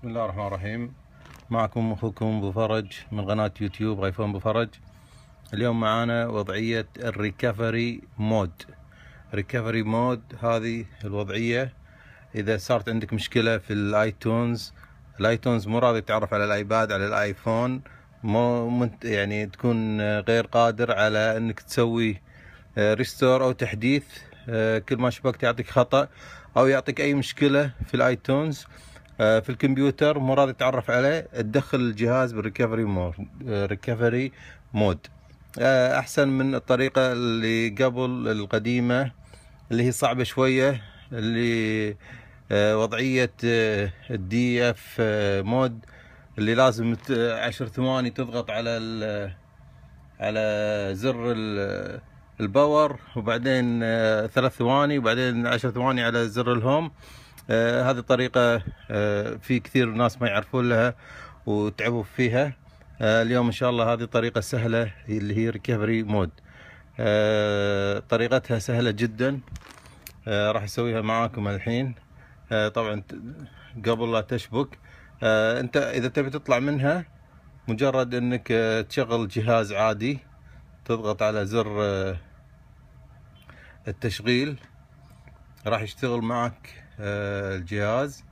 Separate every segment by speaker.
Speaker 1: بسم الله الرحمن الرحيم معكم اخوكم ابو فرج من قناه يوتيوب غيفون ابو فرج اليوم معانا وضعيه الريكفري مود ريكفري مود هذه الوضعيه اذا صارت عندك مشكله في الايتونز الايتونز مو راضي يتعرف على الايباد على الايفون مو يعني تكون غير قادر على انك تسوي ريستور آه، او تحديث آه، كل ما شبكت يعطيك خطا او يعطيك اي مشكله في الايتونز آه، في الكمبيوتر مو راضي تعرف عليه تدخل الجهاز بالريكفري مود ريكفري مود احسن من الطريقه اللي قبل القديمه اللي هي صعبه شويه اللي آه، وضعيه الدي اف مود اللي لازم عشر ثواني تضغط على على زر الباور وبعدين آه، ثلاث ثواني وبعدين عشر ثواني على زر الهوم آه، هذه طريقة آه، في كثير ناس ما يعرفون لها وتعبوا فيها آه، اليوم ان شاء الله هذه طريقة سهلة اللي هي ريكفري مود طريقتها سهلة جدا راح اسويها معاكم الحين طبعا قبل لا تشبك انت اذا تبي تطلع منها مجرد انك تشغل جهاز عادي تضغط على زر التشغيل راح يشتغل معك آه، الجهاز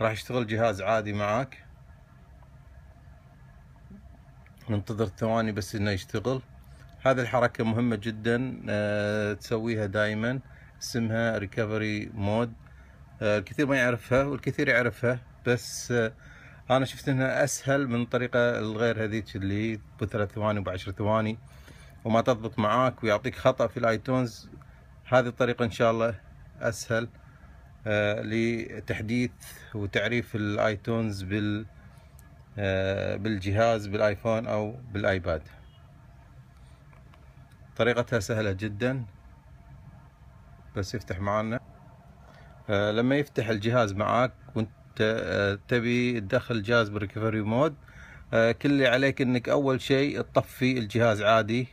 Speaker 1: راح يشتغل جهاز عادي معاك ننتظر ثواني بس انه يشتغل هذه الحركة مهمة جدا آه، تسويها دائما اسمها ريكفري مود آه، الكثير ما يعرفها والكثير يعرفها بس انا شفت انها اسهل من الطريقه الغير هذيك اللي بثلاث ثواني وبعشر ثواني وما تضبط معاك ويعطيك خطا في الايتونز هذه الطريقه ان شاء الله اسهل آه لتحديث وتعريف الايتونز بال آه بالجهاز بالايفون او بالايباد طريقتها سهله جدا بس يفتح معانا آه لما يفتح الجهاز معاك وانت آه، تبي تدخل جهاز بريكفري مود آه، كل اللي عليك انك اول شيء تطفي الجهاز عادي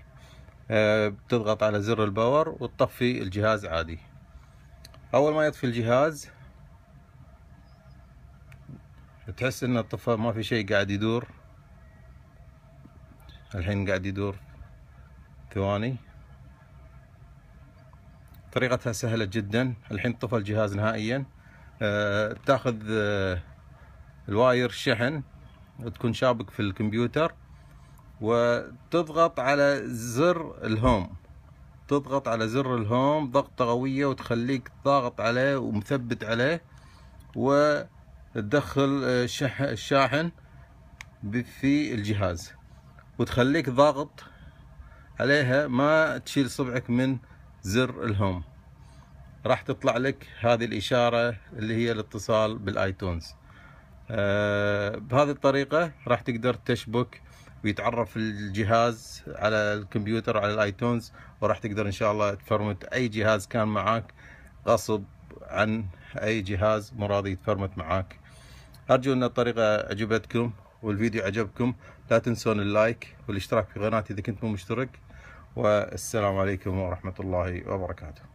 Speaker 1: بتضغط آه، على زر الباور وتطفي الجهاز عادي اول ما يطفي الجهاز تحس ان الطفاء ما في شيء قاعد يدور الحين قاعد يدور ثواني طريقتها سهلة جدا الحين طفى الجهاز نهائيا آه، تاخذ آه، الواير الشحن تكون شابك في الكمبيوتر وتضغط على زر الهوم تضغط على زر الهوم ضغطة قوية وتخليك ضاغط عليه ومثبت عليه وتدخل الشاحن آه، في الجهاز وتخليك ضاغط عليها ما تشيل صبعك من زر الهوم راح تطلع لك هذه الإشارة اللي هي الاتصال بالآيتونز آه، بهذه الطريقة راح تقدر تشبك ويتعرف الجهاز على الكمبيوتر على الايتونز وراح تقدر ان شاء الله تفرمت اي جهاز كان معاك غصب عن اي جهاز مراضي يتفرمت معاك ارجو ان الطريقة عجبتكم والفيديو عجبكم لا تنسون اللايك والاشتراك في قناتي اذا كنت مو مشترك والسلام عليكم ورحمة الله وبركاته